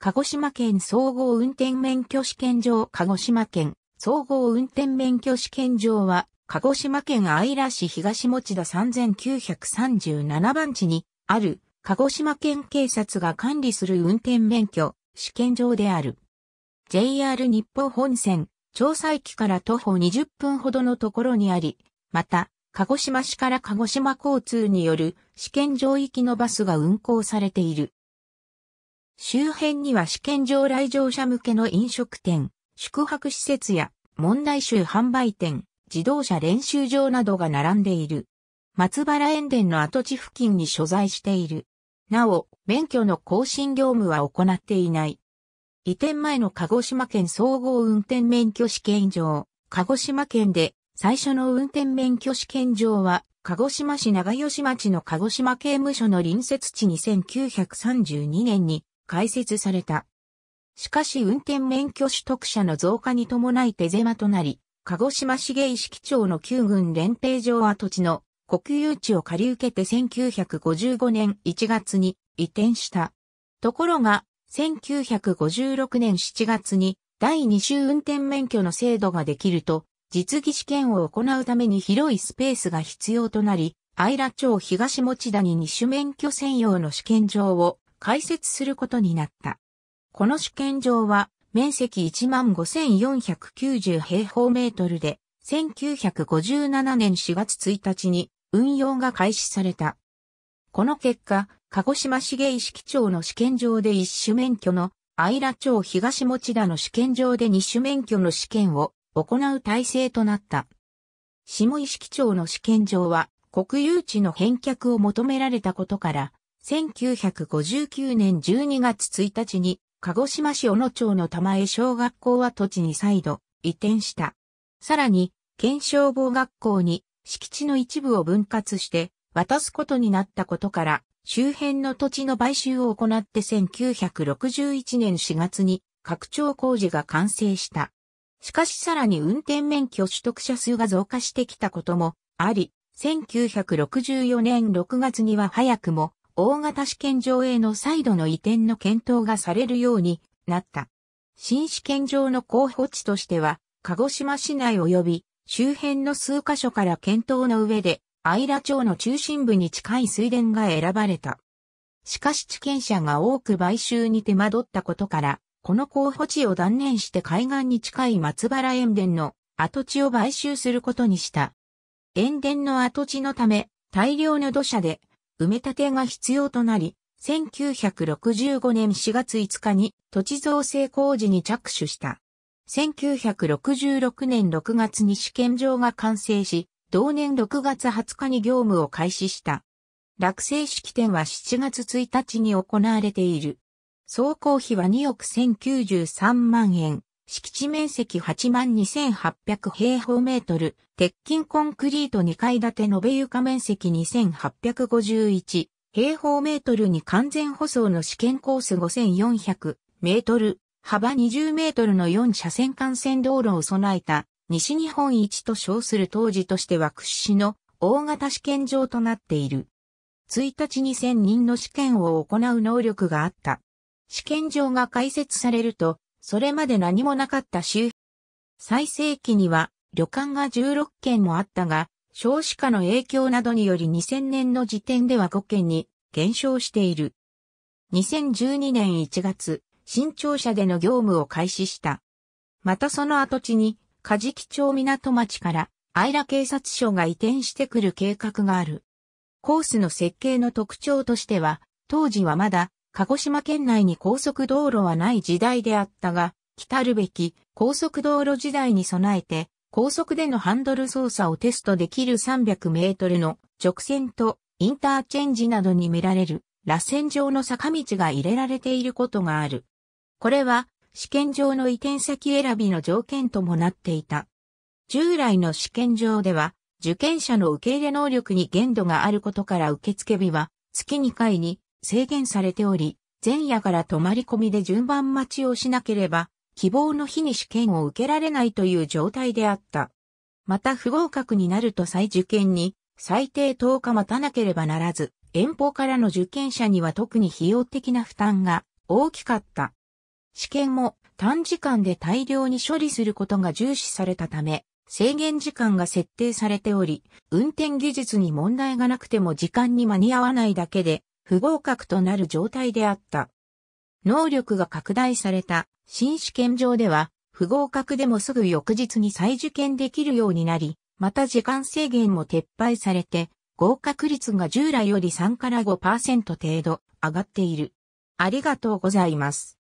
鹿児島県総合運転免許試験場鹿児島県総合運転免許試験場は、鹿児島県愛良市東持田3937番地にある鹿児島県警察が管理する運転免許試験場である。JR 日報本線、調査駅から徒歩20分ほどのところにあり、また、鹿児島市から鹿児島交通による試験場行きのバスが運行されている。周辺には試験場来場者向けの飲食店、宿泊施設や問題集販売店、自動車練習場などが並んでいる。松原園田の跡地付近に所在している。なお、免許の更新業務は行っていない。移転前の鹿児島県総合運転免許試験場、鹿児島県で最初の運転免許試験場は、鹿児島市長吉町の鹿児島刑務所の隣接地に9 3 2年に開設された。しかし運転免許取得者の増加に伴い手狭となり、鹿児島市芸敷町の旧軍連兵場跡地の国有地を借り受けて1955年1月に移転した。ところが、1956年7月に第2週運転免許の制度ができると、実技試験を行うために広いスペースが必要となり、愛良町東持田に2種免許専用の試験場を開設することになった。この試験場は面積15,490平方メートルで、1957年4月1日に運用が開始された。この結果、鹿児島市芸式町の試験場で一種免許の、愛良町東持田の試験場で二種免許の試験を行う体制となった。下意識町の試験場は国有地の返却を求められたことから1959年12月1日に、鹿児島市小野町の玉江小学校は土地に再度移転した。さらに、県消防学校に敷地の一部を分割して渡すことになったことから、周辺の土地の買収を行って1961年4月に拡張工事が完成した。しかしさらに運転免許取得者数が増加してきたこともあり、1964年6月には早くも大型試験場への再度の移転の検討がされるようになった。新試験場の候補地としては、鹿児島市内及び周辺の数カ所から検討の上で、愛良町の中心部に近い水田が選ばれた。しかし地権者が多く買収に手間取ったことから、この候補地を断念して海岸に近い松原塩田の跡地を買収することにした。塩田の跡地のため、大量の土砂で埋め立てが必要となり、1965年4月5日に土地造成工事に着手した。1966年6月に試験場が完成し、同年6月20日に業務を開始した。落成式典は7月1日に行われている。総工費は2億1093万円。敷地面積8万2800平方メートル、鉄筋コンクリート2階建て延べ床面積2851平方メートルに完全舗装の試験コース5400メートル、幅20メートルの4車線幹線道路を備えた西日本一と称する当時としては屈指の大型試験場となっている。1日に1000人の試験を行う能力があった。試験場が開設されると、それまで何もなかった周最盛期には旅館が16軒もあったが、少子化の影響などにより2000年の時点では5軒に減少している。2012年1月、新庁舎での業務を開始した。またその跡地に、カジキ町港町からアイラ警察署が移転してくる計画がある。コースの設計の特徴としては、当時はまだ鹿児島県内に高速道路はない時代であったが、来るべき高速道路時代に備えて、高速でのハンドル操作をテストできる300メートルの直線とインターチェンジなどに見られる螺旋状の坂道が入れられていることがある。これは試験場の移転先選びの条件ともなっていた。従来の試験場では受験者の受け入れ能力に限度があることから受付日は月2回に制限されており、前夜から泊まり込みで順番待ちをしなければ、希望の日に試験を受けられないという状態であった。また不合格になると再受験に最低10日待たなければならず、遠方からの受験者には特に費用的な負担が大きかった。試験も短時間で大量に処理することが重視されたため、制限時間が設定されており、運転技術に問題がなくても時間に間に合わないだけで、不合格となる状態であった。能力が拡大された新試験場では、不合格でもすぐ翌日に再受験できるようになり、また時間制限も撤廃されて、合格率が従来より3から5%程度上がっている。ありがとうございます。